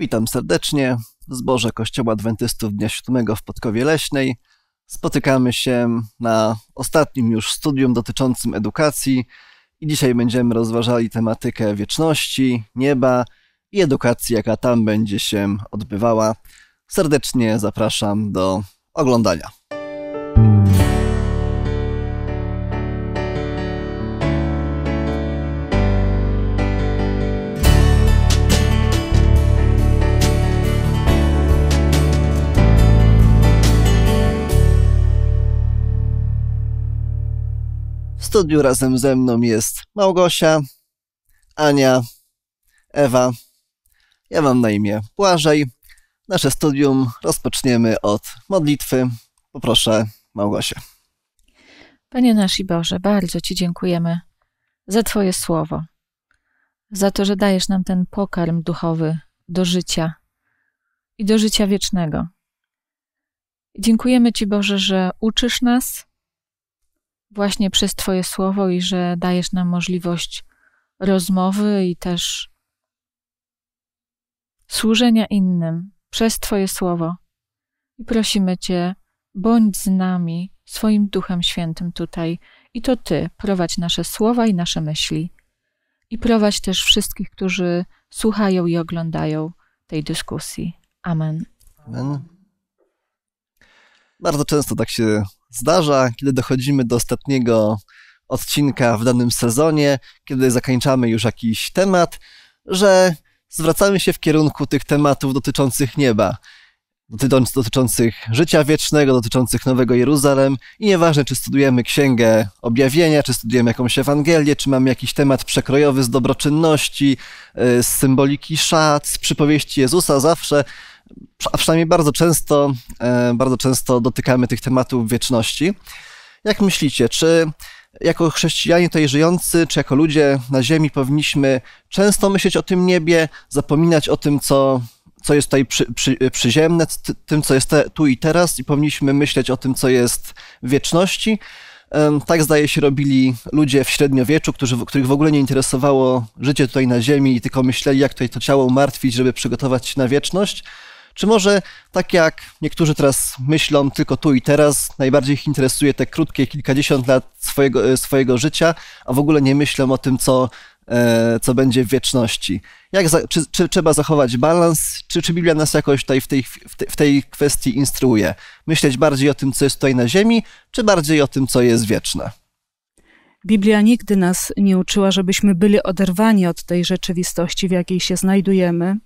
Witam serdecznie. zborze Kościoła Adwentystów Dnia Siódmego w Podkowie Leśnej. Spotykamy się na ostatnim już studium dotyczącym edukacji i dzisiaj będziemy rozważali tematykę wieczności, nieba i edukacji, jaka tam będzie się odbywała. Serdecznie zapraszam do oglądania. studiu razem ze mną jest Małgosia, Ania, Ewa. Ja mam na imię Błażej. Nasze studium rozpoczniemy od modlitwy. Poproszę Małgosię. Panie nasz i Boże, bardzo Ci dziękujemy za Twoje słowo, za to, że dajesz nam ten pokarm duchowy do życia i do życia wiecznego. Dziękujemy Ci, Boże, że uczysz nas, właśnie przez Twoje słowo i że dajesz nam możliwość rozmowy i też służenia innym przez Twoje słowo. I prosimy Cię, bądź z nami, swoim Duchem Świętym tutaj, i to Ty prowadź nasze słowa i nasze myśli. I prowadź też wszystkich, którzy słuchają i oglądają tej dyskusji. Amen. Amen. Bardzo często tak się zdarza, kiedy dochodzimy do ostatniego odcinka w danym sezonie, kiedy zakończamy już jakiś temat, że zwracamy się w kierunku tych tematów dotyczących nieba, dotyczących życia wiecznego, dotyczących Nowego Jeruzalem i nieważne, czy studujemy Księgę Objawienia, czy studujemy jakąś Ewangelię, czy mamy jakiś temat przekrojowy z dobroczynności, y, z symboliki szat, z przypowieści Jezusa, zawsze a przynajmniej bardzo często, e, bardzo często dotykamy tych tematów wieczności. Jak myślicie, czy jako chrześcijanie tutaj żyjący, czy jako ludzie na ziemi powinniśmy często myśleć o tym niebie, zapominać o tym, co, co jest tutaj przy, przy, przyziemne, tym, co jest te, tu i teraz i powinniśmy myśleć o tym, co jest w wieczności? Tak zdaje się robili ludzie w średniowieczu, którzy, których w ogóle nie interesowało życie tutaj na Ziemi i tylko myśleli, jak tutaj to ciało umartwić, żeby przygotować się na wieczność. Czy może tak jak niektórzy teraz myślą, tylko tu i teraz, najbardziej ich interesuje te krótkie kilkadziesiąt lat swojego, e, swojego życia, a w ogóle nie myślą o tym, co E, co będzie w wieczności. Jak za, czy, czy, trzeba zachować balans, czy, czy Biblia nas jakoś tutaj w tej, w, te, w tej kwestii instruuje? Myśleć bardziej o tym, co jest tutaj na ziemi, czy bardziej o tym, co jest wieczne? Biblia nigdy nas nie uczyła, żebyśmy byli oderwani od tej rzeczywistości, w jakiej się znajdujemy.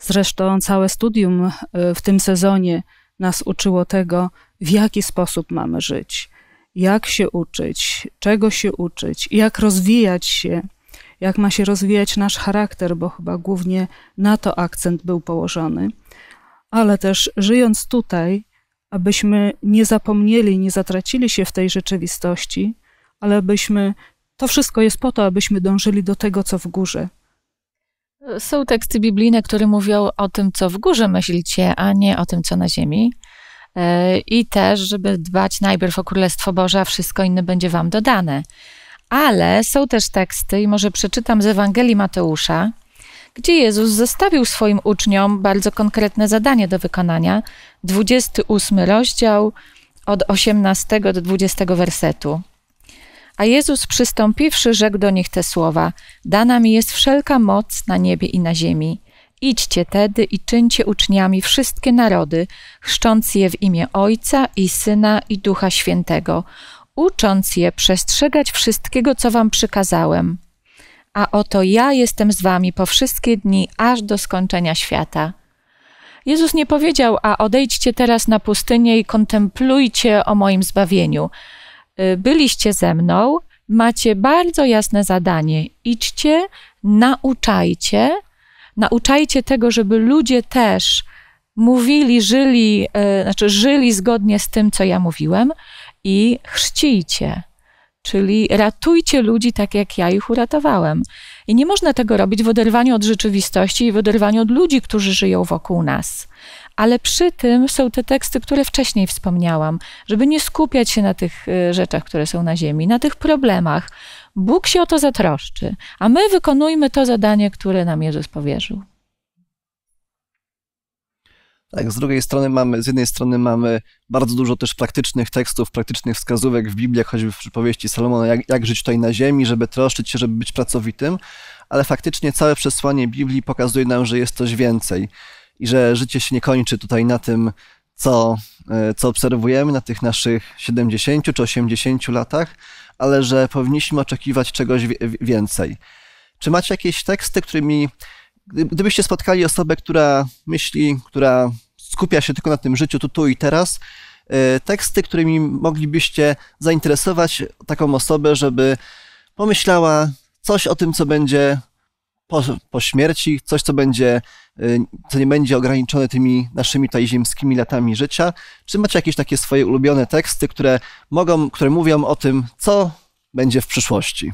Zresztą całe studium e, w tym sezonie nas uczyło tego, w jaki sposób mamy żyć jak się uczyć, czego się uczyć, jak rozwijać się, jak ma się rozwijać nasz charakter, bo chyba głównie na to akcent był położony, ale też żyjąc tutaj, abyśmy nie zapomnieli, nie zatracili się w tej rzeczywistości, ale abyśmy to wszystko jest po to, abyśmy dążyli do tego, co w górze. Są teksty biblijne, które mówią o tym, co w górze myślicie, a nie o tym, co na ziemi. E, i też, żeby dbać najpierw o Królestwo Boże, a wszystko inne będzie Wam dodane. Ale są też teksty, i może przeczytam z Ewangelii Mateusza, gdzie Jezus zostawił swoim uczniom bardzo konkretne zadanie do wykonania. 28 rozdział od 18 do 20 wersetu. A Jezus przystąpiwszy, rzekł do nich te słowa: Dana mi jest wszelka moc na niebie i na ziemi. Idźcie tedy i czyńcie uczniami wszystkie narody, chrzcząc je w imię Ojca i Syna i Ducha Świętego, ucząc je przestrzegać wszystkiego, co wam przykazałem. A oto ja jestem z wami po wszystkie dni, aż do skończenia świata. Jezus nie powiedział, a odejdźcie teraz na pustynię i kontemplujcie o moim zbawieniu. Y, byliście ze mną, macie bardzo jasne zadanie. Idźcie, nauczajcie, Nauczajcie tego, żeby ludzie też mówili, żyli, e, znaczy żyli zgodnie z tym, co ja mówiłem i chrzcijcie. Czyli ratujcie ludzi tak, jak ja ich uratowałem. I nie można tego robić w oderwaniu od rzeczywistości i w oderwaniu od ludzi, którzy żyją wokół nas. Ale przy tym są te teksty, które wcześniej wspomniałam, żeby nie skupiać się na tych e, rzeczach, które są na ziemi, na tych problemach, Bóg się o to zatroszczy, a my wykonujmy to zadanie, które nam Jezus powierzył. Tak, z drugiej strony mamy, z jednej strony mamy bardzo dużo też praktycznych tekstów, praktycznych wskazówek w Biblii, choćby w przypowieści Salomona, jak, jak żyć tutaj na ziemi, żeby troszczyć się, żeby być pracowitym, ale faktycznie całe przesłanie Biblii pokazuje nam, że jest coś więcej i że życie się nie kończy tutaj na tym, co, e, co obserwujemy na tych naszych 70 czy 80 latach, ale że powinniśmy oczekiwać czegoś więcej. Czy macie jakieś teksty, którymi, gdybyście spotkali osobę, która myśli, która skupia się tylko na tym życiu tu, tu i teraz, e, teksty, którymi moglibyście zainteresować taką osobę, żeby pomyślała coś o tym, co będzie po, po śmierci, coś, co będzie, y, co nie będzie ograniczone tymi naszymi tutaj ziemskimi latami życia? Czy macie jakieś takie swoje ulubione teksty, które mogą, które mówią o tym, co będzie w przyszłości?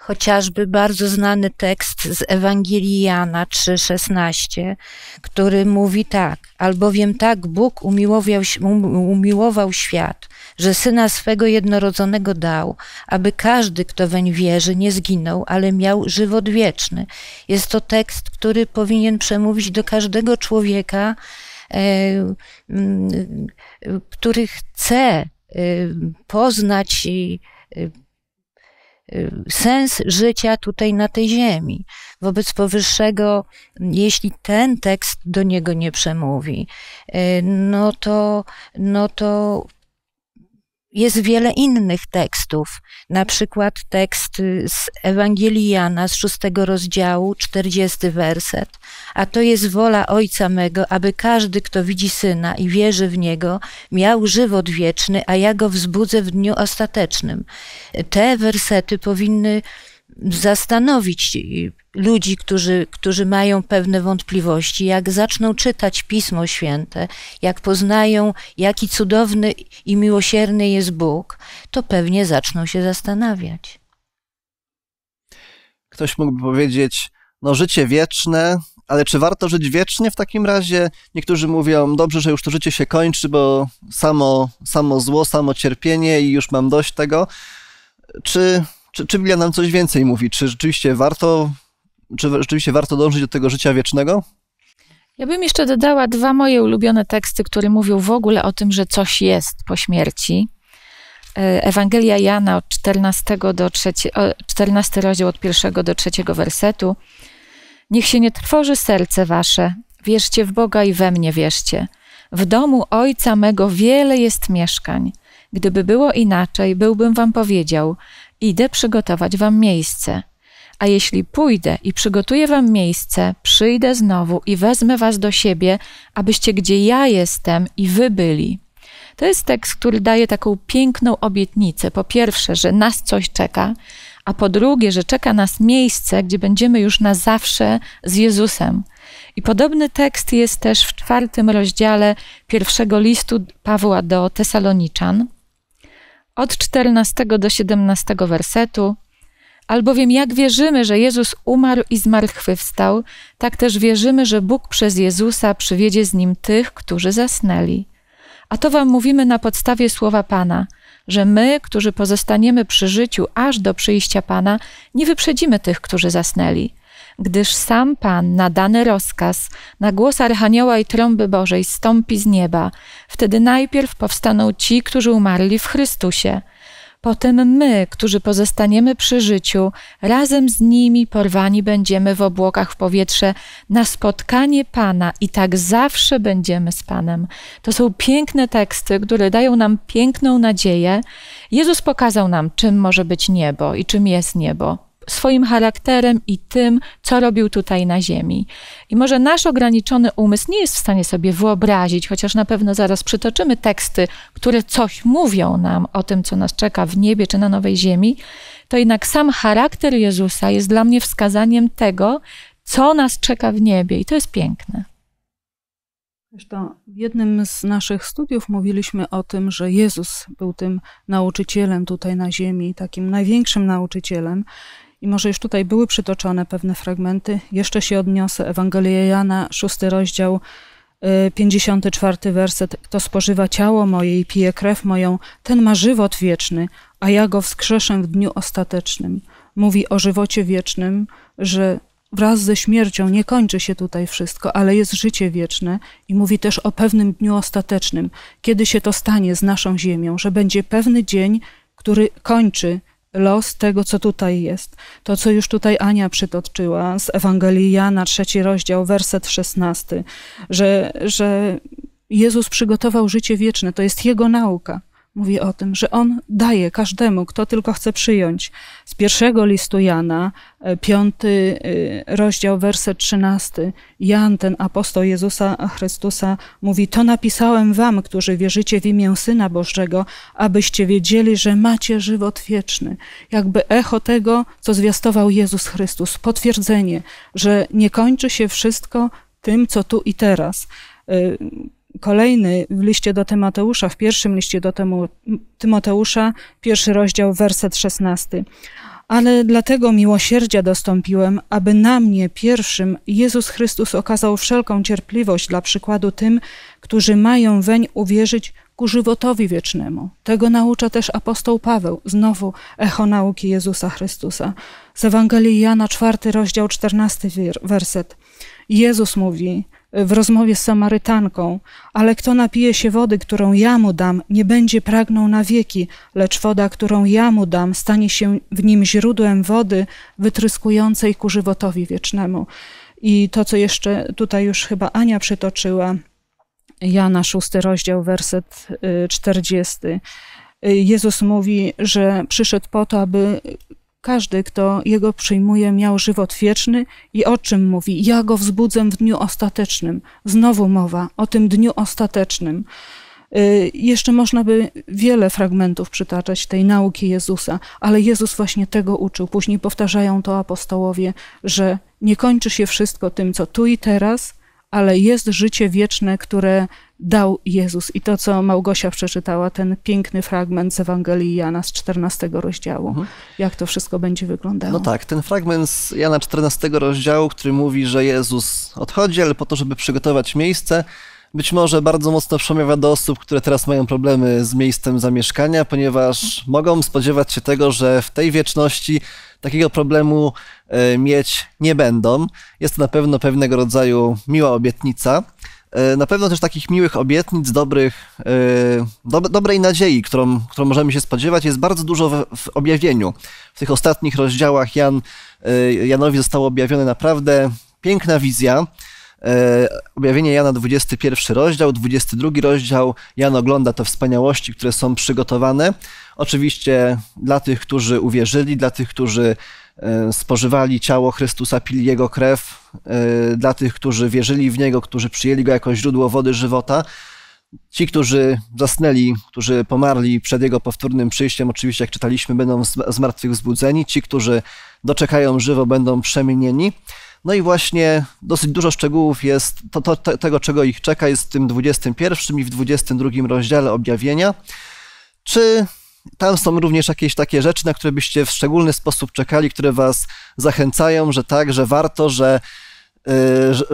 chociażby bardzo znany tekst z Ewangelii Jana 3,16, który mówi tak: Albowiem tak Bóg umiłował, um, umiłował świat, że syna swego jednorodzonego dał, aby każdy, kto weń wierzy, nie zginął, ale miał żywot wieczny. Jest to tekst, który powinien przemówić do każdego człowieka, e, który chce e, poznać e, sens życia tutaj na tej ziemi. Wobec powyższego, jeśli ten tekst do niego nie przemówi, no to, no to jest wiele innych tekstów, na przykład tekst y, z Ewangelii Jana z szóstego rozdziału, czterdziesty werset, a to jest wola Ojca mego, aby każdy, kto widzi Syna i wierzy w Niego, miał żywot wieczny, a ja go wzbudzę w dniu ostatecznym. Te wersety powinny zastanowić ludzi, którzy, którzy mają pewne wątpliwości, jak zaczną czytać Pismo Święte, jak poznają, jaki cudowny i miłosierny jest Bóg, to pewnie zaczną się zastanawiać. Ktoś mógłby powiedzieć, no życie wieczne, ale czy warto żyć wiecznie w takim razie? Niektórzy mówią, dobrze, że już to życie się kończy, bo samo, samo zło, samo cierpienie i już mam dość tego. Czy czy, czy Biblia nam coś więcej mówi? Czy rzeczywiście warto, czy rzeczywiście warto dążyć do tego życia wiecznego? Ja bym jeszcze dodała dwa moje ulubione teksty, które mówią w ogóle o tym, że coś jest po śmierci. E, Ewangelia Jana od 14 do 3, 14 rozdział od 1 do 3 wersetu. Niech się nie trwoży serce wasze, wierzcie w Boga i we mnie wierzcie. W domu Ojca mego wiele jest mieszkań. Gdyby było inaczej, byłbym wam powiedział, Idę przygotować wam miejsce. A jeśli pójdę i przygotuję wam miejsce, przyjdę znowu i wezmę was do siebie, abyście gdzie ja jestem i wy byli. To jest tekst, który daje taką piękną obietnicę. Po pierwsze, że nas coś czeka, a po drugie, że czeka nas miejsce, gdzie będziemy już na zawsze z Jezusem. I podobny tekst jest też w czwartym rozdziale pierwszego listu Pawła do Tesaloniczan od 14 do 17 wersetu. Albowiem jak wierzymy, że Jezus umarł i zmartwychwstał, tak też wierzymy, że Bóg przez Jezusa przywiedzie z nim tych, którzy zasnęli. A to wam mówimy na podstawie słowa Pana, że my, którzy pozostaniemy przy życiu aż do przyjścia Pana, nie wyprzedzimy tych, którzy zasnęli gdyż sam Pan na dany rozkaz, na głos Archanioła i Trąby Bożej stąpi z nieba. Wtedy najpierw powstaną ci, którzy umarli w Chrystusie. Potem my, którzy pozostaniemy przy życiu, razem z nimi porwani będziemy w obłokach w powietrze na spotkanie Pana i tak zawsze będziemy z Panem. To są piękne teksty, które dają nam piękną nadzieję. Jezus pokazał nam, czym może być niebo i czym jest niebo swoim charakterem i tym, co robił tutaj na Ziemi. I może nasz ograniczony umysł nie jest w stanie sobie wyobrazić, chociaż na pewno zaraz przytoczymy teksty, które coś mówią nam o tym, co nas czeka w niebie czy na nowej Ziemi, to jednak sam charakter Jezusa jest dla mnie wskazaniem tego, co nas czeka w niebie, i to jest piękne. Zresztą w jednym z naszych studiów mówiliśmy o tym, że Jezus był tym nauczycielem tutaj na ziemi, takim największym nauczycielem i może już tutaj były przytoczone pewne fragmenty. Jeszcze się odniosę. Ewangelia Jana, szósty rozdział, 54 y, werset. Kto spożywa ciało moje i pije krew moją, ten ma żywot wieczny, a ja go wskrzeszę w dniu ostatecznym. Mówi o żywocie wiecznym, że wraz ze śmiercią nie kończy się tutaj wszystko, ale jest życie wieczne i mówi też o pewnym dniu ostatecznym, kiedy się to stanie z naszą ziemią, że będzie pewny dzień, który kończy los tego, co tutaj jest. To, co już tutaj Ania przytoczyła z Ewangelii Jana, trzeci rozdział, werset szesnasty, że, że Jezus przygotował życie wieczne, to jest Jego nauka mówi o tym, że on daje każdemu, kto tylko chce przyjąć. Z pierwszego listu Jana, e, piąty e, rozdział, werset trzynasty, Jan, ten apostoł Jezusa Chrystusa, mówi: To napisałem wam, którzy wierzycie w imię Syna Bożego, abyście wiedzieli, że macie żywot wieczny. Jakby echo tego, co zwiastował Jezus Chrystus, potwierdzenie, że nie kończy się wszystko tym, co tu i teraz e, kolejny w liście do Tymoteusza, w pierwszym liście do Tymoteusza, pierwszy rozdział, werset 16. Ale dlatego miłosierdzia dostąpiłem, aby na mnie pierwszym Jezus Chrystus okazał wszelką cierpliwość dla przykładu tym, którzy mają weń uwierzyć ku żywotowi wiecznemu. Tego naucza też apostoł Paweł, znowu echo nauki Jezusa Chrystusa. Z Ewangelii Jana, czwarty rozdział, czternasty werset. Jezus mówi, w rozmowie z Samarytanką, ale kto napije się wody, którą ja mu dam, nie będzie pragnął na wieki, lecz woda, którą ja mu dam, stanie się w nim źródłem wody wytryskującej ku żywotowi wiecznemu. I to, co jeszcze tutaj już chyba Ania przytoczyła, Jana 6 rozdział, werset 40. Y, y, Jezus mówi, że przyszedł po to, aby każdy, kto jego przyjmuje, miał żywot wieczny i o czym mówi? Ja go wzbudzę w dniu ostatecznym. Znowu mowa o tym dniu ostatecznym. Y, jeszcze można by wiele fragmentów przytaczać tej nauki Jezusa, ale Jezus właśnie tego uczył. Później powtarzają to apostołowie, że nie kończy się wszystko tym, co tu i teraz, ale jest życie wieczne, które dał Jezus. I to, co Małgosia przeczytała, ten piękny fragment z Ewangelii Jana z 14 rozdziału. Mhm. Jak to wszystko będzie wyglądało? No tak, ten fragment z Jana 14 rozdziału, który mówi, że Jezus odchodzi, ale po to, żeby przygotować miejsce, być może bardzo mocno przemawia do osób, które teraz mają problemy z miejscem zamieszkania, ponieważ mogą spodziewać się tego, że w tej wieczności takiego problemu e, mieć nie będą. Jest to na pewno pewnego rodzaju miła obietnica. E, na pewno też takich miłych obietnic, dobrych, e, do, dobrej nadziei, którą, którą możemy się spodziewać, jest bardzo dużo w, w objawieniu. W tych ostatnich rozdziałach Jan, e, Janowi zostało objawione naprawdę piękna wizja. Objawienie Jana 21 rozdział, 22 rozdział. Jan ogląda te wspaniałości, które są przygotowane. Oczywiście dla tych, którzy uwierzyli, dla tych, którzy E, spożywali ciało Chrystusa, pili Jego krew, e, dla tych, którzy wierzyli w Niego, którzy przyjęli Go jako źródło wody żywota. Ci, którzy zasnęli, którzy pomarli przed Jego powtórnym przyjściem, oczywiście jak czytaliśmy, będą z martwych Ci, którzy doczekają żywo, będą przemienieni. No i właśnie dosyć dużo szczegółów jest to, to, to, tego, czego ich czeka, jest w tym 21 i w 22 rozdziale objawienia. Czy tam są również jakieś takie rzeczy, na które byście w szczególny sposób czekali, które was zachęcają, że tak, że warto, że, y, że,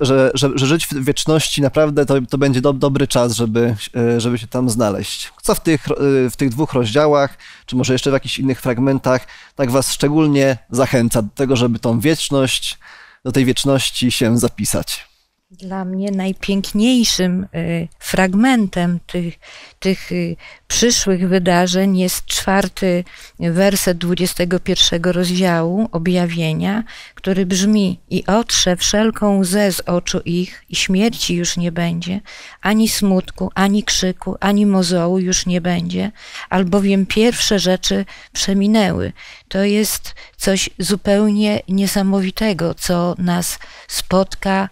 że, że, że żyć w wieczności naprawdę to, to będzie do, dobry czas, żeby, y, żeby się tam znaleźć. Co w tych, y, w tych dwóch rozdziałach, czy może jeszcze w jakichś innych fragmentach, tak was szczególnie zachęca do tego, żeby tą wieczność, do tej wieczności się zapisać. Dla mnie najpiękniejszym y, fragmentem tych, tych y, przyszłych wydarzeń jest czwarty werset 21 rozdziału objawienia, który brzmi: I otrze wszelką łzę z oczu ich, i śmierci już nie będzie, ani smutku, ani krzyku, ani mozołu już nie będzie, albowiem pierwsze rzeczy przeminęły. To jest coś zupełnie niesamowitego, co nas spotka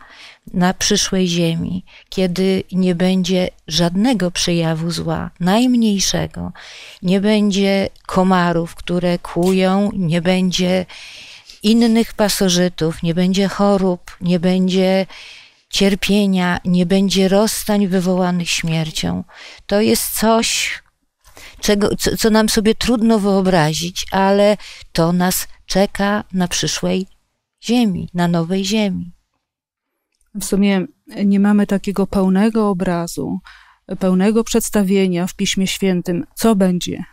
na przyszłej ziemi, kiedy nie będzie żadnego przejawu zła, najmniejszego, nie będzie komarów, które kłują, nie będzie innych pasożytów, nie będzie chorób, nie będzie cierpienia, nie będzie rozstań wywołanych śmiercią. To jest coś, czego, co, co nam sobie trudno wyobrazić, ale to nas czeka na przyszłej ziemi, na nowej ziemi. W sumie nie mamy takiego pełnego obrazu, pełnego przedstawienia w Piśmie Świętym, co będzie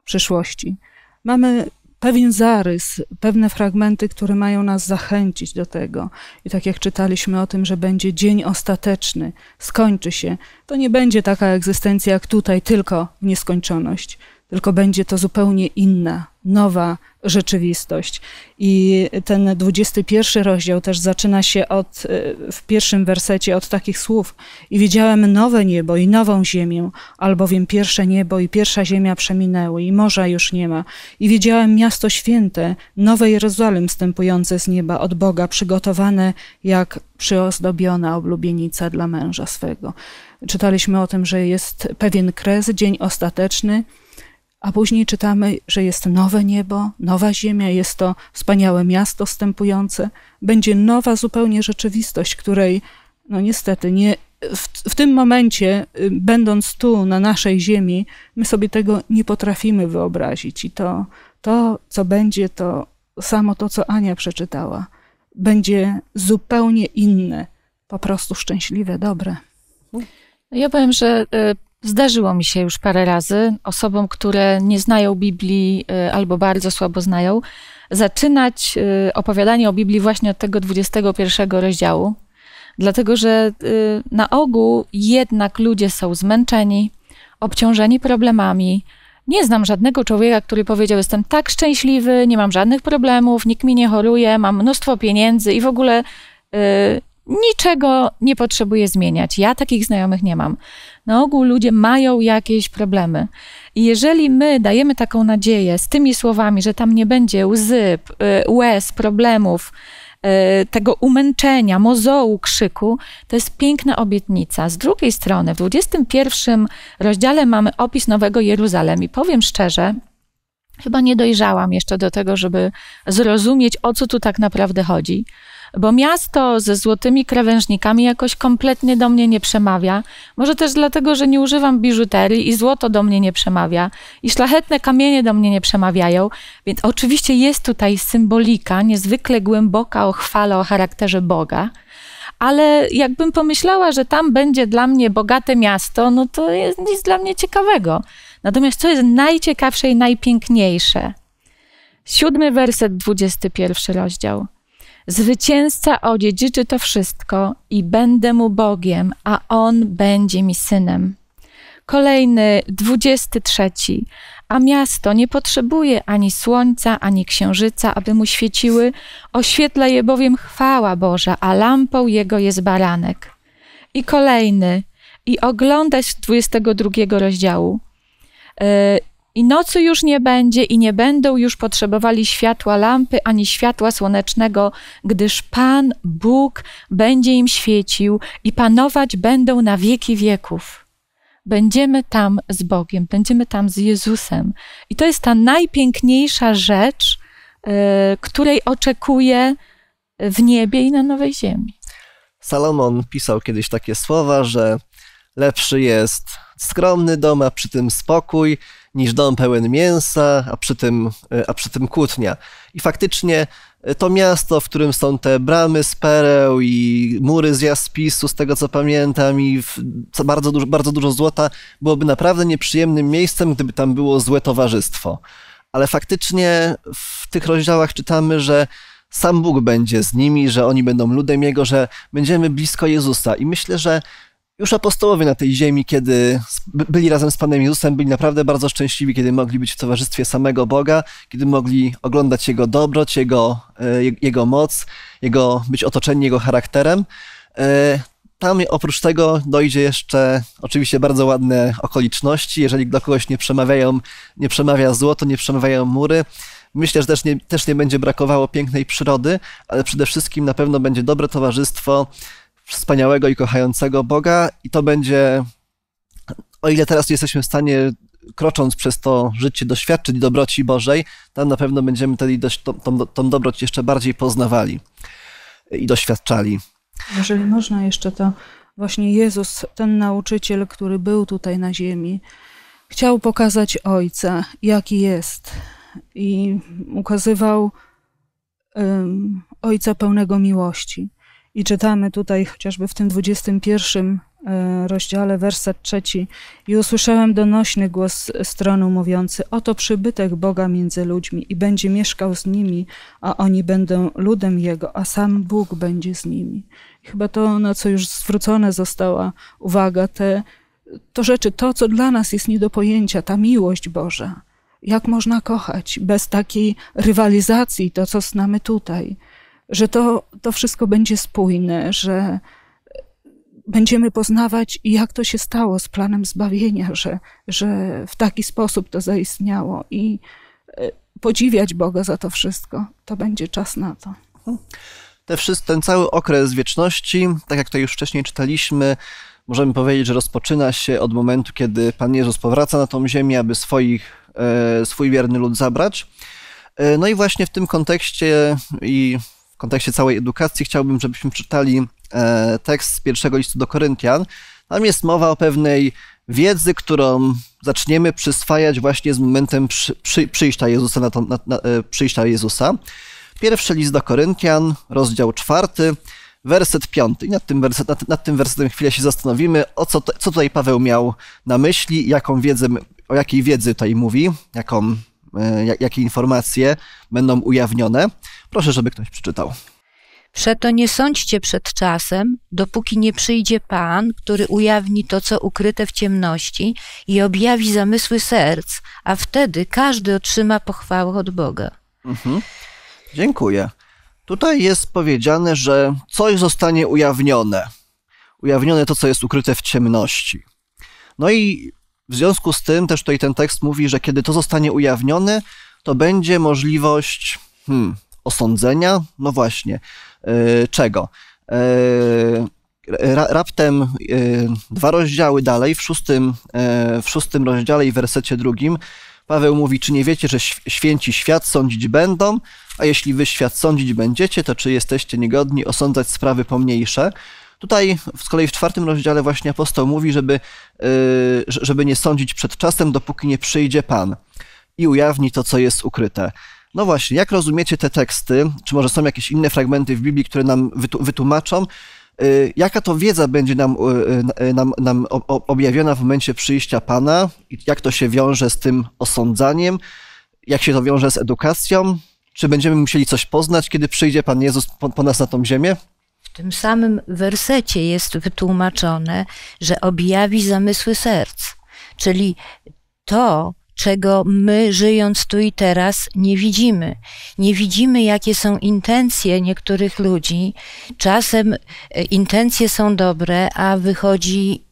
w przyszłości. Mamy pewien zarys, pewne fragmenty, które mają nas zachęcić do tego. I tak jak czytaliśmy o tym, że będzie dzień ostateczny, skończy się, to nie będzie taka egzystencja jak tutaj, tylko nieskończoność, tylko będzie to zupełnie inna nowa rzeczywistość. I ten 21 rozdział też zaczyna się od, e, w pierwszym wersecie od takich słów: I widziałem nowe niebo i nową ziemię, albowiem pierwsze niebo i pierwsza ziemia przeminęły, i morza już nie ma. I widziałem miasto święte, nowe Jerozolim wstępujące z nieba od Boga, przygotowane jak przyozdobiona oblubienica dla męża swego. Czytaliśmy o tym, że jest pewien kres, dzień ostateczny a później czytamy, że jest nowe niebo, nowa ziemia, jest to wspaniałe miasto wstępujące, będzie nowa zupełnie rzeczywistość, której no niestety nie, w, w, tym momencie, y, będąc tu na naszej ziemi, my sobie tego nie potrafimy wyobrazić. I to, to co będzie, to samo to, co Ania przeczytała, będzie zupełnie inne, po prostu szczęśliwe, dobre. Ja powiem, że y, Zdarzyło mi się już parę razy osobom, które nie znają Biblii y, albo bardzo słabo znają, zaczynać y, opowiadanie o Biblii właśnie od tego 21 rozdziału, dlatego że y, na ogół jednak ludzie są zmęczeni, obciążeni problemami. Nie znam żadnego człowieka, który powiedział: Jestem tak szczęśliwy, nie mam żadnych problemów, nikt mi nie choruje, mam mnóstwo pieniędzy i w ogóle niczego nie potrzebuje zmieniać. Ja takich znajomych nie mam. Na ogół ludzie mają jakieś problemy. I jeżeli my dajemy taką nadzieję z tymi słowami, że tam nie będzie łzy, y, łez, problemów, y, tego umęczenia, mozołu, krzyku, to jest piękna obietnica. Z drugiej strony, w 21 rozdziale mamy opis Nowego Jeruzalem i powiem szczerze, chyba nie dojrzałam jeszcze do tego, żeby zrozumieć, o co tu tak naprawdę chodzi bo miasto ze złotymi krawężnikami jakoś kompletnie do mnie nie przemawia. Może też dlatego, że nie używam biżuterii i złoto do mnie nie przemawia, i szlachetne kamienie do mnie nie przemawiają, więc oczywiście jest tutaj symbolika niezwykle głęboka o chwale, o charakterze Boga ale jakbym pomyślała, że tam będzie dla mnie bogate miasto, no to jest nic dla mnie ciekawego. Natomiast co jest najciekawsze i najpiękniejsze? Siódmy werset, dwudziesty pierwszy rozdział. Zwycięzca odziedziczy to wszystko i będę mu Bogiem, a on będzie mi synem. Kolejny, dwudziesty trzeci. A miasto nie potrzebuje ani słońca, ani księżyca, aby mu świeciły. Oświetla je bowiem chwała Boża, a lampą jego jest baranek. I kolejny. I oglądać 22 rozdziału. Y, i nocy już nie będzie, i nie będą już potrzebowali światła lampy ani światła słonecznego, gdyż Pan Bóg będzie im świecił i panować będą na wieki wieków. Będziemy tam z Bogiem, będziemy tam z Jezusem. I to jest ta najpiękniejsza rzecz, yy, której oczekuję w niebie i na nowej ziemi. Salomon pisał kiedyś takie słowa, że lepszy jest skromny dom, a przy tym spokój, niż dom pełen mięsa, a przy tym, e, a przy tym kłótnia. I faktycznie e, to miasto, w którym są te bramy z pereł i mury z jaspisu, z tego co pamiętam, i bardzo, dużo, bardzo dużo złota, byłoby naprawdę nieprzyjemnym miejscem, gdyby tam było złe towarzystwo. Ale faktycznie w tych rozdziałach czytamy, że sam Bóg będzie z nimi, że oni będą ludem Jego, że będziemy blisko Jezusa. I myślę, że już apostołowie na tej ziemi, kiedy byli razem z Panem Jezusem, byli naprawdę bardzo szczęśliwi, kiedy mogli być w towarzystwie samego Boga, kiedy mogli oglądać Jego dobroć, Jego, e, jego moc, jego, być otoczeni Jego charakterem. E, tam oprócz tego dojdzie jeszcze oczywiście bardzo ładne okoliczności. Jeżeli do kogoś nie przemawiają, nie przemawia złoto, nie przemawiają mury. Myślę, że też nie, też nie będzie brakowało pięknej przyrody, ale przede wszystkim na pewno będzie dobre towarzystwo, wspaniałego i kochającego Boga, i to będzie, o ile teraz jesteśmy w stanie, krocząc przez to życie, doświadczyć dobroci Bożej, tam na pewno będziemy wtedy dość, tą, tą, tą dobroć jeszcze bardziej poznawali i doświadczali. Jeżeli można jeszcze, to właśnie Jezus, ten nauczyciel, który był tutaj na ziemi, chciał pokazać Ojca, jaki jest. I ukazywał um, Ojca pełnego miłości. I czytamy tutaj chociażby w tym 21 e, rozdziale, werset trzeci. I usłyszałem donośny głos stronu mówiący: Oto przybytek Boga między ludźmi i będzie mieszkał z nimi, a oni będą ludem Jego, a sam Bóg będzie z nimi. I chyba to, na co już zwrócone została uwaga, te, to rzeczy, to, co dla nas jest nie do pojęcia, ta miłość Boża. Jak można kochać bez takiej rywalizacji, to co znamy tutaj że to, to wszystko będzie spójne, że będziemy poznawać, jak to się stało z planem zbawienia, że, że w taki sposób to zaistniało i e, podziwiać Boga za to wszystko. To będzie czas na to. Te wszyscy, ten cały okres wieczności, tak jak to już wcześniej czytaliśmy, możemy powiedzieć, że rozpoczyna się od momentu, kiedy Pan Jezus powraca na tą ziemię, aby swoich, e, swój wierny lud zabrać. E, no i właśnie w tym kontekście i kontekście całej edukacji chciałbym, żebyśmy czytali e, tekst z pierwszego listu do Koryntian. Tam jest mowa o pewnej wiedzy, którą zaczniemy przyswajać właśnie z momentem przy, przy, przyjścia Jezusa. Na to, na, na, e, przyjścia Jezusa. Pierwszy list do Koryntian, rozdział czwarty, werset piąty. I nad tym, werset, nad, nad tym wersetem chwilę się zastanowimy, o co, to, co tutaj Paweł miał na myśli, jaką wiedzę, o jakiej wiedzy tutaj mówi, jaką, e, jakie informacje będą ujawnione. Proszę, żeby ktoś przeczytał. Przeto nie sądźcie przed czasem, dopóki nie przyjdzie Pan, który ujawni to, co ukryte w ciemności i objawi zamysły serc, a wtedy każdy otrzyma pochwałę od Boga. Mhm. Dziękuję. Tutaj jest powiedziane, że coś zostanie ujawnione. Ujawnione to, co jest ukryte w ciemności. No i w związku z tym też tutaj ten tekst mówi, że kiedy to zostanie ujawnione, to będzie możliwość hmm, osądzenia? No właśnie, e, czego? E, raptem e, dwa rozdziały dalej, w szóstym, w szóstym rozdziale i wersecie drugim, Paweł mówi, czy nie wiecie, że święci świat sądzić będą, a jeśli wy świat sądzić będziecie, to czy jesteście niegodni osądzać sprawy pomniejsze? Tutaj z kolei w czwartym rozdziale właśnie apostoł mówi, żeby, żeby nie sądzić przed czasem, dopóki nie przyjdzie Pan i ujawni to, co jest ukryte. No właśnie, jak rozumiecie te teksty? Czy może są jakieś inne fragmenty w Biblii, które nam wytłumaczą? Y, jaka to wiedza będzie nam, y, y, nam, nam objawiona w momencie przyjścia Pana? Jak to się wiąże z tym osądzaniem? Jak się to wiąże z edukacją? Czy będziemy musieli coś poznać, kiedy przyjdzie Pan Jezus po, po nas na tą ziemię? W tym samym wersecie jest wytłumaczone, że objawi zamysły serc, czyli to, czego my, żyjąc tu i teraz, nie widzimy. Nie widzimy, jakie są intencje niektórych ludzi. Czasem e, intencje są dobre, a wychodzi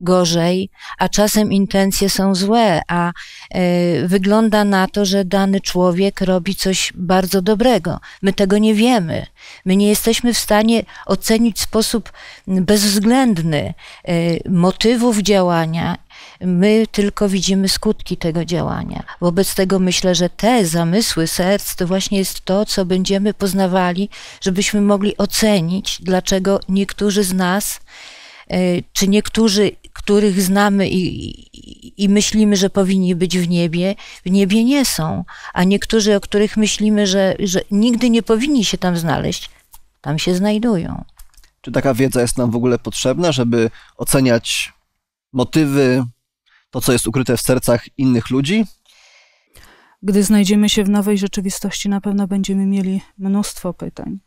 gorzej, a czasem intencje są złe, a y, wygląda na to, że dany człowiek robi coś bardzo dobrego. My tego nie wiemy. My nie jesteśmy w stanie ocenić w sposób bezwzględny y, motywów działania My tylko widzimy skutki tego działania. Wobec tego myślę, że te zamysły serc to właśnie jest to, co będziemy poznawali, żebyśmy mogli ocenić, dlaczego niektórzy z nas, e, czy niektórzy, których znamy i, i, myślimy, że powinni być w niebie, w niebie nie są, a niektórzy, o których myślimy, że, że nigdy nie powinni się tam znaleźć, tam się znajdują. Czy taka wiedza jest nam w ogóle potrzebna, żeby oceniać motywy, to, co jest ukryte w sercach innych ludzi? Gdy znajdziemy się w nowej rzeczywistości, na pewno będziemy mieli mnóstwo pytań.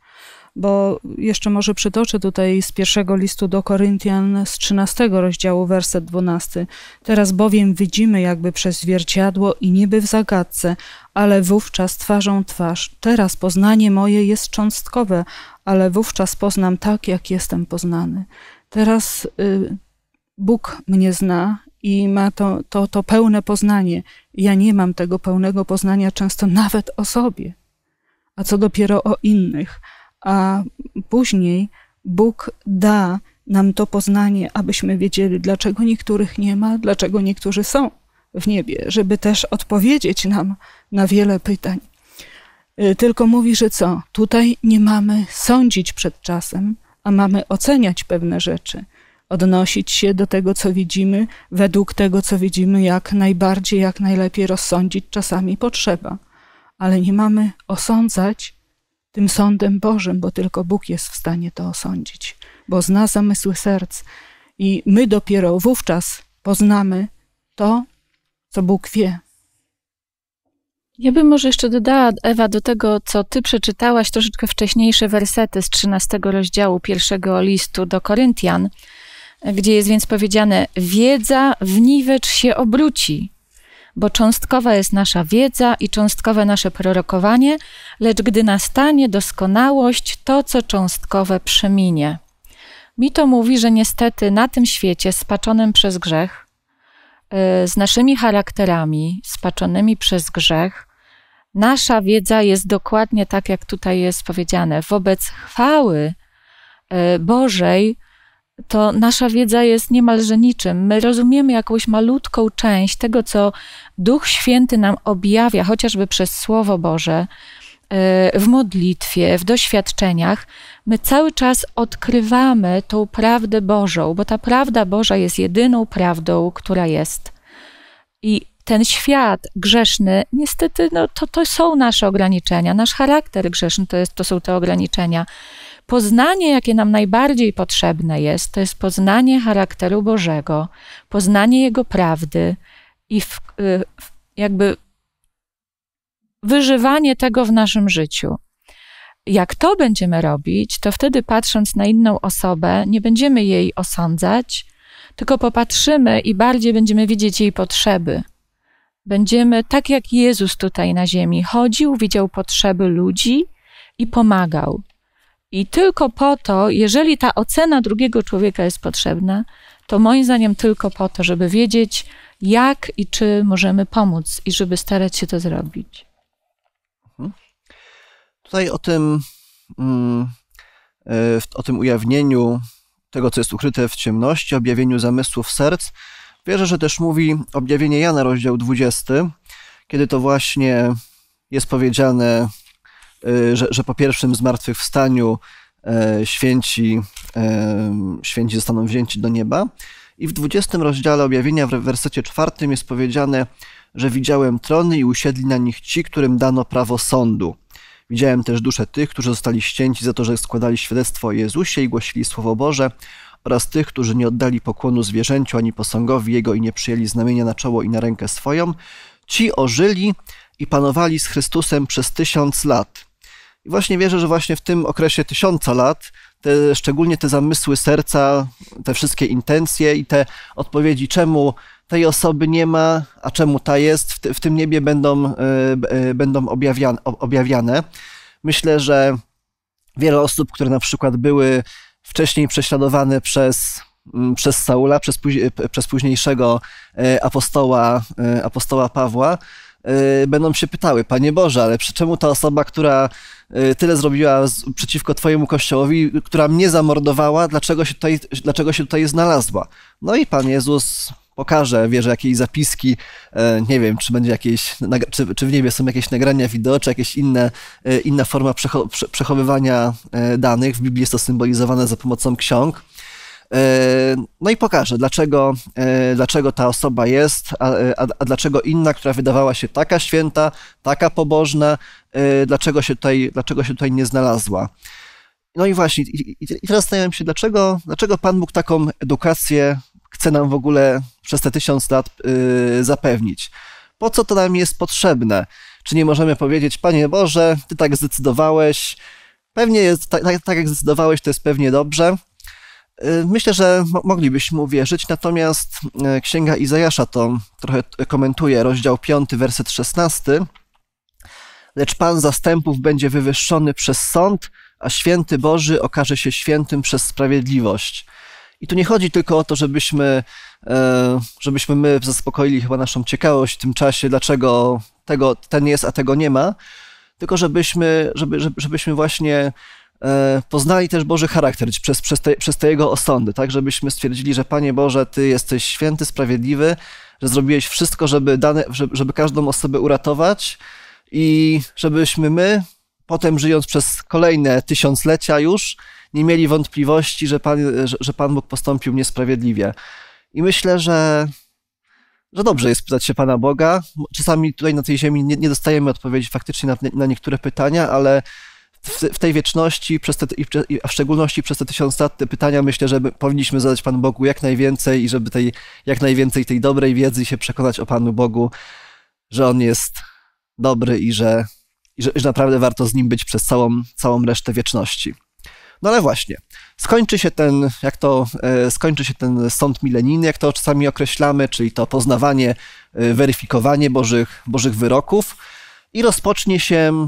Bo jeszcze może przytoczę tutaj z pierwszego listu do Koryntian z 13 rozdziału, werset 12. Teraz bowiem widzimy jakby przez zwierciadło i niby w zagadce, ale wówczas twarzą twarz. Teraz poznanie moje jest cząstkowe, ale wówczas poznam tak, jak jestem poznany. Teraz y, Bóg mnie zna i ma to, to, to pełne poznanie. Ja nie mam tego pełnego poznania często nawet o sobie, a co dopiero o innych. A później Bóg da nam to poznanie, abyśmy wiedzieli, dlaczego niektórych nie ma, dlaczego niektórzy są w niebie, żeby też odpowiedzieć nam na wiele pytań. Y, tylko mówi, że co? Tutaj nie mamy sądzić przed czasem, a mamy oceniać pewne rzeczy odnosić się do tego, co widzimy, według tego, co widzimy, jak najbardziej, jak najlepiej rozsądzić czasami potrzeba. Ale nie mamy osądzać tym sądem Bożym, bo tylko Bóg jest w stanie to osądzić, bo zna zamysły serc. I my dopiero wówczas poznamy to, co Bóg wie. Ja bym może jeszcze dodała, Ewa, do tego, co ty przeczytałaś, troszeczkę wcześniejsze wersety z 13 rozdziału pierwszego listu do Koryntian, gdzie jest więc powiedziane: Wiedza w niwecz się obróci, bo cząstkowa jest nasza wiedza i cząstkowe nasze prorokowanie, lecz gdy nastanie doskonałość, to co cząstkowe przeminie. Mi to mówi, że niestety na tym świecie spaczonym przez grzech, y, z naszymi charakterami spaczonymi przez grzech, nasza wiedza jest dokładnie tak, jak tutaj jest powiedziane, wobec chwały y, Bożej to nasza wiedza jest niemalże niczym. My rozumiemy jakąś malutką część tego, co Duch Święty nam objawia, chociażby przez Słowo Boże, y, w modlitwie, w doświadczeniach, my cały czas odkrywamy tą prawdę Bożą, bo ta prawda Boża jest jedyną prawdą, która jest. I ten świat grzeszny, niestety, no, to, to są nasze ograniczenia. Nasz charakter grzeszny to, jest, to są te ograniczenia. Poznanie, jakie nam najbardziej potrzebne jest, to jest poznanie charakteru Bożego, poznanie Jego prawdy i y, w, jakby wyżywanie tego w naszym życiu. Jak to będziemy robić, to wtedy patrząc na inną osobę, nie będziemy jej osądzać, tylko popatrzymy i bardziej będziemy widzieć jej potrzeby. Będziemy tak jak Jezus tutaj na ziemi chodził, widział potrzeby ludzi i pomagał. I tylko po to, jeżeli ta ocena drugiego człowieka jest potrzebna, to moim zdaniem tylko po to, żeby wiedzieć, jak i czy możemy pomóc i żeby starać się to zrobić. Mhm. Tutaj o tym, mm, e, o tym ujawnieniu tego, co jest ukryte w ciemności, objawieniu zamysłów serc, wierzę, że też mówi objawienie Jana, rozdział 20, kiedy to właśnie jest powiedziane Y, że, że po pierwszym zmartwychwstaniu e, święci, e, święci zostaną wzięci do nieba. I w 20 rozdziale objawienia w wersecie czwartym jest powiedziane, że widziałem trony i usiedli na nich ci, którym dano prawo sądu. Widziałem też dusze tych, którzy zostali ścięci za to, że składali świadectwo o Jezusie i głosili Słowo Boże, oraz tych, którzy nie oddali pokłonu zwierzęciu ani posągowi jego i nie przyjęli znamienia na czoło i na rękę swoją. Ci ożyli i panowali z Chrystusem przez tysiąc lat. I właśnie wierzę, że właśnie w tym okresie tysiąca lat, te, szczególnie te zamysły serca, te wszystkie intencje i te odpowiedzi, czemu tej osoby nie ma, a czemu ta jest, w, w tym niebie będą, yy, będą objawiane, objawiane. Myślę, że wiele osób, które na przykład były wcześniej prześladowane przez przez Saula, przez, e, przez późniejszego apostoła, apostoła Pawła, będą się pytały, Panie Boże, ale czemu ta osoba, która Y, tyle zrobiła z, przeciwko twojemu kościołowi, która mnie zamordowała, dlaczego się, tutaj, dlaczego się tutaj znalazła? No i Pan Jezus pokaże, wierzę, jakieś zapiski, y, nie wiem, czy będzie jakieś, czy, czy w niebie są jakieś nagrania wideo, czy jakieś inne, y, inna forma przecho przechowywania danych. W Biblii jest to symbolizowane za pomocą ksiąg. E, no i pokażę, dlaczego, e, dlaczego ta osoba jest, a, a, a dlaczego inna, która wydawała się taka święta, taka pobożna, e, dlaczego się tutaj, dlaczego się tutaj nie znalazła. No i właśnie, i, i teraz zastanawiam się, dlaczego, dlaczego Pan Bóg taką edukację chce nam w ogóle przez te tysiąc lat zapewnić? Po co to nam jest potrzebne? Czy nie możemy powiedzieć, Panie Boże, Ty tak zdecydowałeś, pewnie jest, tak, tak, tak jak zdecydowałeś, to jest pewnie dobrze, Y, myślę, że moglibyśmy uwierzyć, natomiast y, Księga Izajasza to trochę komentuje, rozdział 5, werset 16. Lecz Pan zastępów będzie wywyższony przez sąd, a święty Boży okaże się świętym przez sprawiedliwość. I tu nie chodzi tylko o to, żebyśmy, e, żebyśmy my zaspokoili chyba naszą ciekawość w tym czasie, dlaczego tego, ten jest, a tego nie ma, tylko żebyśmy, żeby, żebyśmy właśnie E, poznali też Boży charakter przez, przez, te, przez te Jego osądy, tak, żebyśmy stwierdzili, że Panie Boże, Ty jesteś święty, sprawiedliwy, że zrobiłeś wszystko, żeby, dane, żeby każdą osobę uratować i żebyśmy my, potem żyjąc przez kolejne tysiąclecia już, nie mieli wątpliwości, że Pan, że, że Pan Bóg postąpił niesprawiedliwie. I myślę, że, że dobrze jest pytać się Pana Boga. Czasami tutaj na tej ziemi nie, nie dostajemy odpowiedzi faktycznie na, na niektóre pytania, ale w, tej wieczności, przez te, a w szczególności przez te tysiąc lat, te pytania myślę, że powinniśmy zadać Panu Bogu jak najwięcej i żeby tej, jak najwięcej tej dobrej wiedzy się przekonać o Panu Bogu, że On jest dobry i że, i że, że naprawdę warto z Nim być przez całą, całą resztę wieczności. No ale właśnie, skończy się ten, jak to, e, skończy się ten sąd milenijny, jak to czasami określamy, czyli to poznawanie, e, weryfikowanie Bożych, Bożych wyroków i rozpocznie się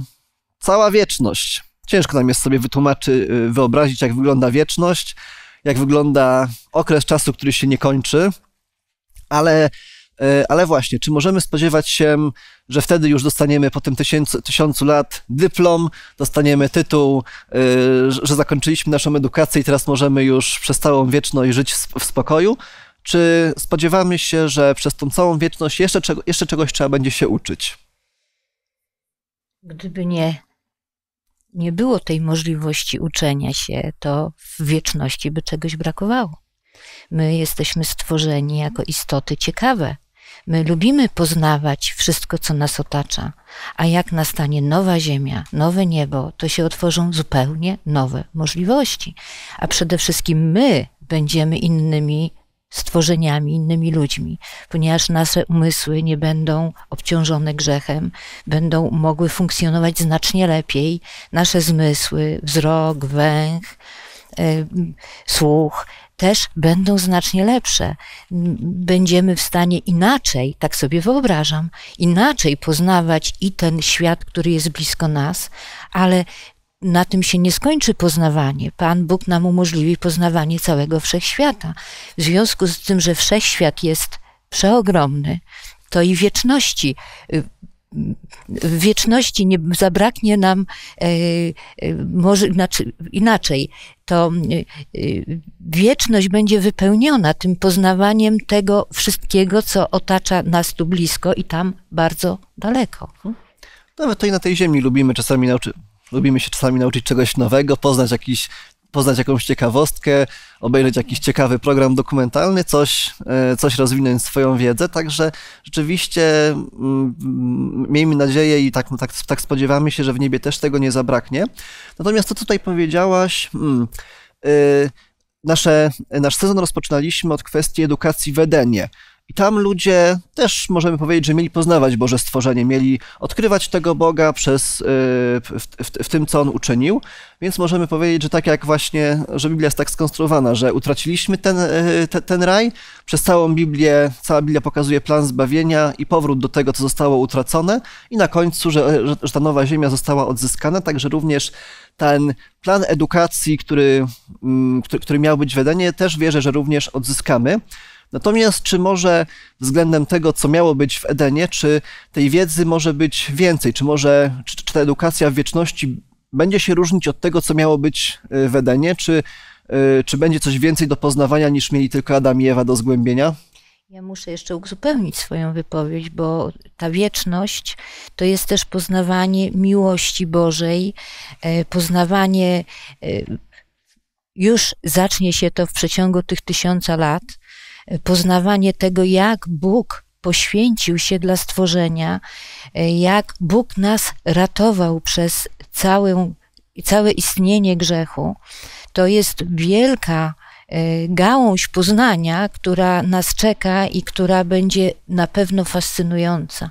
cała wieczność. Ciężko nam jest sobie wytłumaczyć, y, wyobrazić, jak wygląda wieczność, jak wygląda okres czasu, który się nie kończy, ale, y, ale właśnie, czy możemy spodziewać się, że wtedy już dostaniemy po tym tysiącu, tysiącu lat dyplom, dostaniemy tytuł, y, że zakończyliśmy naszą edukację i teraz możemy już przez całą wieczność żyć w spokoju? Czy spodziewamy się, że przez tą całą wieczność jeszcze, jeszcze czegoś trzeba będzie się uczyć? Gdyby nie nie było tej możliwości uczenia się, to w wieczności by czegoś brakowało. My jesteśmy stworzeni jako istoty ciekawe. My lubimy poznawać wszystko, co nas otacza, a jak nastanie nowa Ziemia, nowe niebo, to się otworzą zupełnie nowe możliwości. A przede wszystkim my będziemy innymi stworzeniami, innymi ludźmi, ponieważ nasze umysły nie będą obciążone grzechem, będą mogły funkcjonować znacznie lepiej. Nasze zmysły, wzrok, węch, y, słuch też będą znacznie lepsze. Będziemy w stanie inaczej, tak sobie wyobrażam, inaczej poznawać i ten świat, który jest blisko nas, ale na tym się nie skończy poznawanie. Pan Bóg nam umożliwi poznawanie całego wszechświata. W związku z tym, że wszechświat jest przeogromny, to i wieczności. W y, y, wieczności nie zabraknie nam, e, e, może znaczy, inaczej, to y, wieczność będzie wypełniona tym poznawaniem tego wszystkiego, co otacza nas tu blisko i tam bardzo daleko. Nawet i na tej ziemi lubimy czasami nauczyć Lubimy się czasami nauczyć czegoś nowego, poznać jakiś poznać jakąś ciekawostkę, obejrzeć jakiś ciekawy program dokumentalny, coś, e, coś rozwinąć swoją wiedzę. Także rzeczywiście mm, mm, miejmy nadzieję i tak, tak, tak spodziewamy się, że w niebie też tego nie zabraknie. Natomiast to, co tutaj powiedziałaś, hmm, y, nasze, nasz sezon rozpoczynaliśmy od kwestii edukacji w Edenie. I tam ludzie też możemy powiedzieć, że mieli poznawać Boże stworzenie, mieli odkrywać tego Boga przez, y, w, w, w, tym, co On uczynił. Więc możemy powiedzieć, że tak jak właśnie, że Biblia jest tak skonstruowana, że utraciliśmy ten, y, te, ten raj, przez całą Biblię, cała Biblia pokazuje plan zbawienia i powrót do tego, co zostało utracone, i na końcu, że, że ta nowa ziemia została odzyskana, także również ten plan edukacji, który, mm, który, który miał być w Edenie, też wierzę, że również odzyskamy. Natomiast czy może względem tego, co miało być w Edenie, czy tej wiedzy może być więcej, czy może czy, czy ta edukacja w wieczności będzie się różnić od tego, co miało być y, w Edenie, czy, y, czy będzie coś więcej do poznawania niż mieli tylko Adam i Ewa do zgłębienia? Ja muszę jeszcze uzupełnić swoją wypowiedź, bo ta wieczność to jest też poznawanie miłości Bożej, e, poznawanie e, już zacznie się to w przeciągu tych tysiąca lat, poznawanie tego, jak Bóg poświęcił się dla stworzenia, jak Bóg nas ratował przez całe istnienie grzechu, to jest wielka e, gałąź poznania, która nas czeka i która będzie na pewno fascynująca.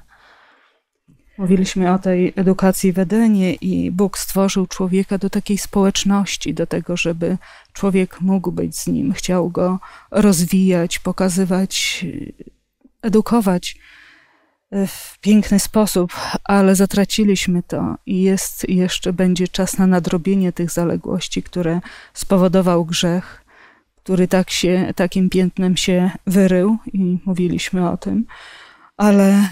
Mówiliśmy o tej edukacji w Edenie i Bóg stworzył człowieka do takiej społeczności, do tego, żeby człowiek mógł być z nim, chciał go rozwijać, pokazywać, edukować w piękny sposób, ale zatraciliśmy to i jest jeszcze będzie czas na nadrobienie tych zaległości, które spowodował grzech, który tak się, takim piętnem się wyrył i mówiliśmy o tym, ale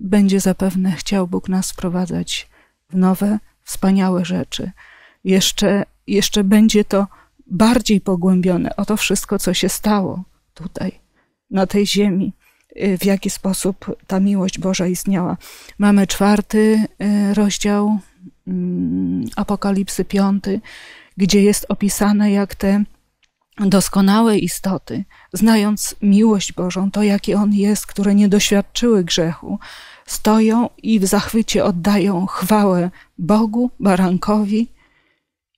będzie zapewne chciał Bóg nas wprowadzać w nowe, wspaniałe rzeczy. Jeszcze, jeszcze będzie to bardziej pogłębione o to wszystko, co się stało tutaj, na tej ziemi, y, w jaki sposób ta miłość Boża istniała. Mamy czwarty y, rozdział mm, Apokalipsy, piąty, gdzie jest opisane, jak te doskonałe istoty, znając miłość Bożą, to jaki On jest, które nie doświadczyły grzechu, stoją i w zachwycie oddają chwałę Bogu, barankowi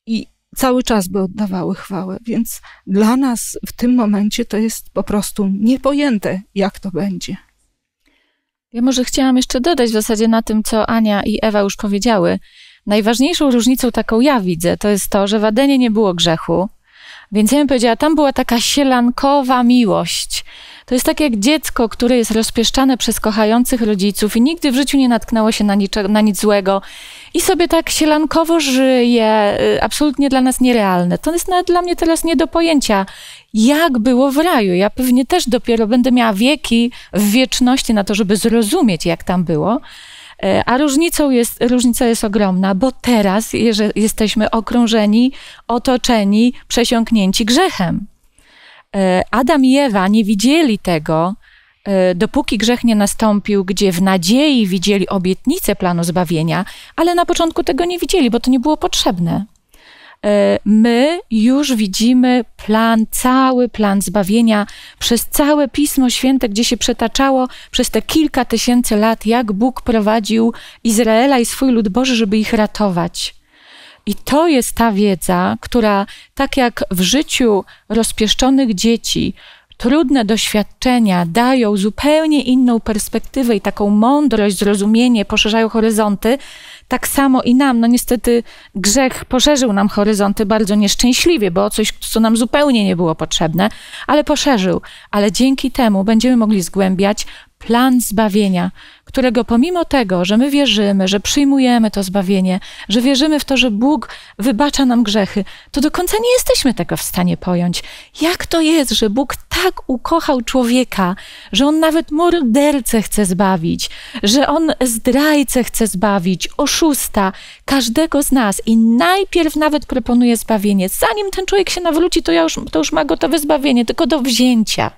i cały czas by oddawały chwałę. Więc dla nas w tym momencie to jest po prostu niepojęte, jak to będzie. Ja może chciałam jeszcze dodać w zasadzie na tym, co Ania i Ewa już powiedziały. Najważniejszą różnicą, taką ja widzę, to jest to, że w Adenie nie było grzechu. Więc ja bym powiedziała, tam była taka sielankowa miłość. To jest tak jak dziecko, które jest rozpieszczane przez kochających rodziców i nigdy w życiu nie natknęło się na, na nic złego i sobie tak sielankowo żyje, y, absolutnie dla nas nierealne. To jest nawet dla mnie teraz nie do pojęcia, jak było w raju. Ja pewnie też dopiero będę miała wieki w wieczności na to, żeby zrozumieć, jak tam było. E, a różnicą jest, różnica jest ogromna, bo teraz jesteśmy okrążeni, otoczeni, przesiąknięci grzechem. E, Adam i Ewa nie widzieli tego, e, dopóki grzech nie nastąpił, gdzie w nadziei widzieli obietnicę planu zbawienia, ale na początku tego nie widzieli, bo to nie było potrzebne. E, my już widzimy plan, cały plan zbawienia przez całe Pismo Święte, gdzie się przetaczało przez te kilka tysięcy lat, jak Bóg prowadził Izraela i swój lud Boży, żeby ich ratować. I to jest ta wiedza, która tak jak w życiu rozpieszczonych dzieci, trudne doświadczenia dają zupełnie inną perspektywę i taką mądrość, zrozumienie, poszerzają horyzonty, tak samo i nam. No niestety grzech poszerzył nam horyzonty bardzo nieszczęśliwie, bo coś, co nam zupełnie nie było potrzebne, ale poszerzył. Ale dzięki temu będziemy mogli zgłębiać plan zbawienia, którego pomimo tego, że my wierzymy, że przyjmujemy to zbawienie, że wierzymy w to, że Bóg wybacza nam grzechy, to do końca nie jesteśmy tego w stanie pojąć. Jak to jest, że Bóg tak ukochał człowieka, że on nawet mordercę chce zbawić, że on zdrajcę chce zbawić, oszusta, każdego z nas i najpierw nawet proponuje zbawienie. Zanim ten człowiek się nawróci, to, ja już, to już ma gotowe zbawienie, tylko do wzięcia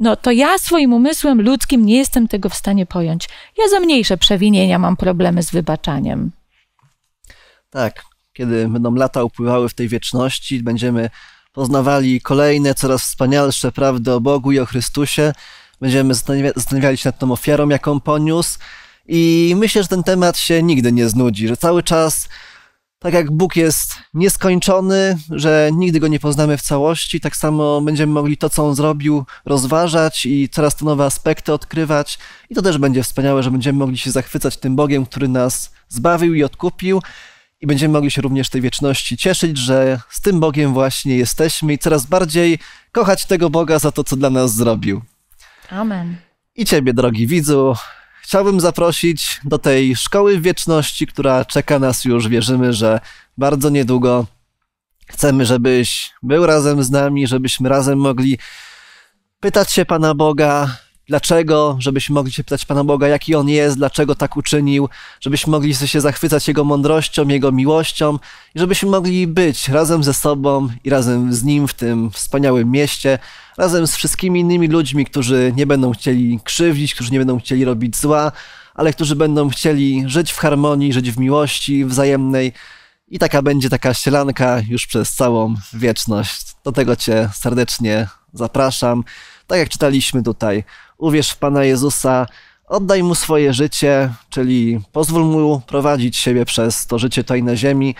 no to ja swoim umysłem ludzkim nie jestem tego w stanie pojąć. Ja za mniejsze przewinienia mam problemy z wybaczaniem. Tak, kiedy będą lata upływały w tej wieczności, będziemy poznawali kolejne, coraz wspanialsze prawdy o Bogu i o Chrystusie. Będziemy zastanawiali się nad tą ofiarą, jaką poniósł. I myślę, że ten temat się nigdy nie znudzi, że cały czas tak jak Bóg jest nieskończony, że nigdy go nie poznamy w całości, tak samo będziemy mogli to, co on zrobił, rozważać i coraz to nowe aspekty odkrywać. I to też będzie wspaniałe, że będziemy mogli się zachwycać tym Bogiem, który nas zbawił i odkupił. I będziemy mogli się również tej wieczności cieszyć, że z tym Bogiem właśnie jesteśmy i coraz bardziej kochać tego Boga za to, co dla nas zrobił. Amen. I Ciebie, drogi widzu, chciałbym zaprosić do tej szkoły wieczności, która czeka nas już. Wierzymy, że bardzo niedługo chcemy, żebyś był razem z nami, żebyśmy razem mogli pytać się Pana Boga, Dlaczego? Żebyśmy mogli się pytać Pana Boga, jaki On jest, dlaczego tak uczynił, żebyśmy mogli się zachwycać Jego mądrością, Jego miłością i żebyśmy mogli być razem ze sobą i razem z Nim w tym wspaniałym mieście, razem z wszystkimi innymi ludźmi, którzy nie będą chcieli krzywdzić, którzy nie będą chcieli robić zła, ale którzy będą chcieli żyć w harmonii, żyć w miłości wzajemnej. I taka będzie taka ścielanka już przez całą wieczność. Do tego Cię serdecznie zapraszam tak jak czytaliśmy tutaj, uwierz w Pana Jezusa, oddaj Mu swoje życie, czyli pozwól Mu prowadzić siebie przez to życie tutaj na ziemi,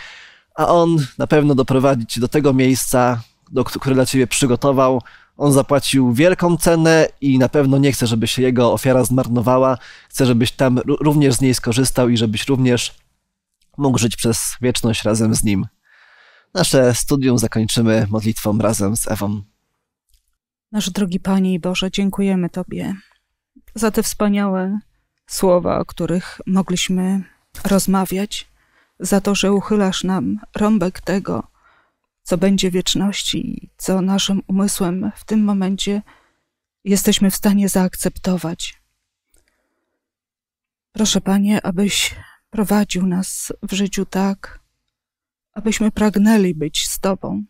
a On na pewno doprowadzi Cię do tego miejsca, do, które dla Ciebie przygotował. On zapłacił wielką cenę i na pewno nie chce, żeby się Jego ofiara zmarnowała. Chce, żebyś tam również z niej skorzystał i żebyś również mógł żyć przez wieczność razem z Nim. Nasze studium zakończymy modlitwą razem z Ewą. Nasz drogi Panie i Boże, dziękujemy Tobie za te wspaniałe słowa, o których mogliśmy rozmawiać, za to, że uchylasz nam rąbek tego, co będzie wieczności i co naszym umysłem w tym momencie jesteśmy w stanie zaakceptować. Proszę Panie, abyś prowadził nas w życiu tak, abyśmy pragnęli być z Tobą,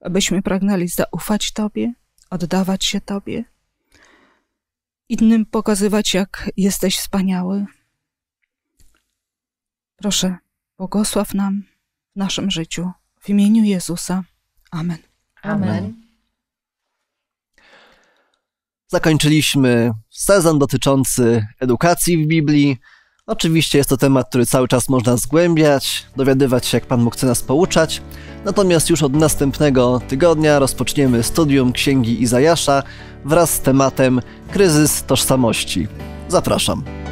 abyśmy pragnęli zaufać Tobie oddawać się Tobie, innym pokazywać, jak jesteś wspaniały. Proszę, błogosław nam w naszym życiu. W imieniu Jezusa. Amen. Amen. Amen. Zakończyliśmy sezon dotyczący edukacji w Biblii. Oczywiście jest to temat, który cały czas można zgłębiać, dowiadywać się, jak Pan mógł nas pouczać. Natomiast już od następnego tygodnia rozpoczniemy studium Księgi Izajasza wraz z tematem Kryzys Tożsamości. Zapraszam.